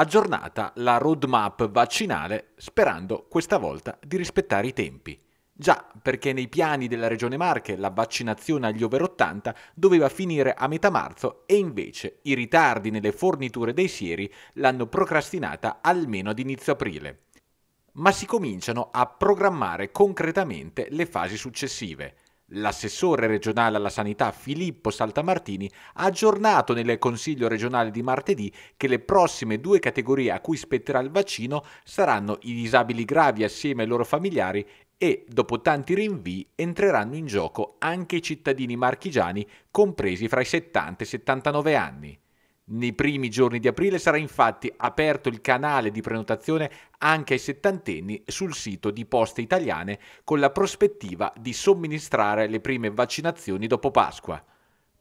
aggiornata la roadmap vaccinale sperando questa volta di rispettare i tempi. Già, perché nei piani della Regione Marche la vaccinazione agli over 80 doveva finire a metà marzo e invece i ritardi nelle forniture dei sieri l'hanno procrastinata almeno ad inizio aprile. Ma si cominciano a programmare concretamente le fasi successive. L'assessore regionale alla sanità Filippo Saltamartini ha aggiornato nel Consiglio regionale di martedì che le prossime due categorie a cui spetterà il vaccino saranno i disabili gravi assieme ai loro familiari e, dopo tanti rinvii, entreranno in gioco anche i cittadini marchigiani compresi fra i 70 e i 79 anni. Nei primi giorni di aprile sarà infatti aperto il canale di prenotazione anche ai settantenni sul sito di Poste Italiane con la prospettiva di somministrare le prime vaccinazioni dopo Pasqua.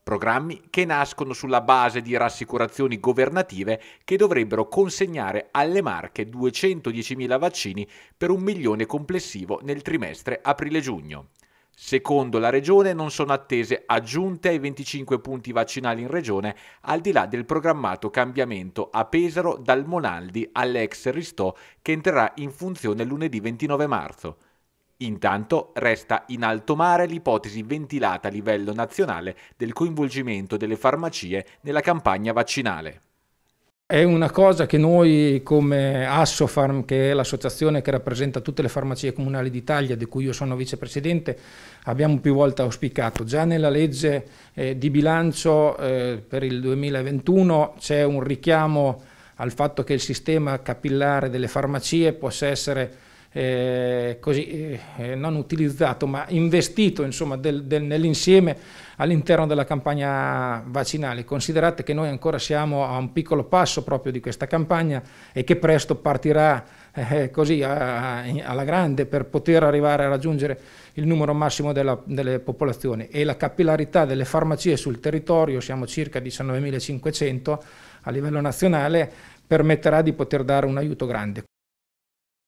Programmi che nascono sulla base di rassicurazioni governative che dovrebbero consegnare alle marche 210.000 vaccini per un milione complessivo nel trimestre aprile-giugno. Secondo la Regione non sono attese aggiunte ai 25 punti vaccinali in Regione, al di là del programmato cambiamento a Pesaro dal Monaldi all'ex Ristò che entrerà in funzione lunedì 29 marzo. Intanto resta in alto mare l'ipotesi ventilata a livello nazionale del coinvolgimento delle farmacie nella campagna vaccinale. È una cosa che noi come Assofarm, che è l'associazione che rappresenta tutte le farmacie comunali d'Italia, di cui io sono vicepresidente, abbiamo più volte auspicato. Già nella legge eh, di bilancio eh, per il 2021 c'è un richiamo al fatto che il sistema capillare delle farmacie possa essere eh, così, eh, eh, non utilizzato ma investito insomma, del, del, nell'insieme all'interno della campagna vaccinale. Considerate che noi ancora siamo a un piccolo passo proprio di questa campagna e che presto partirà eh, eh così a, a, alla grande per poter arrivare a raggiungere il numero massimo della, delle popolazioni e la capillarità delle farmacie sul territorio, siamo circa 19.500 a livello nazionale, permetterà di poter dare un aiuto grande.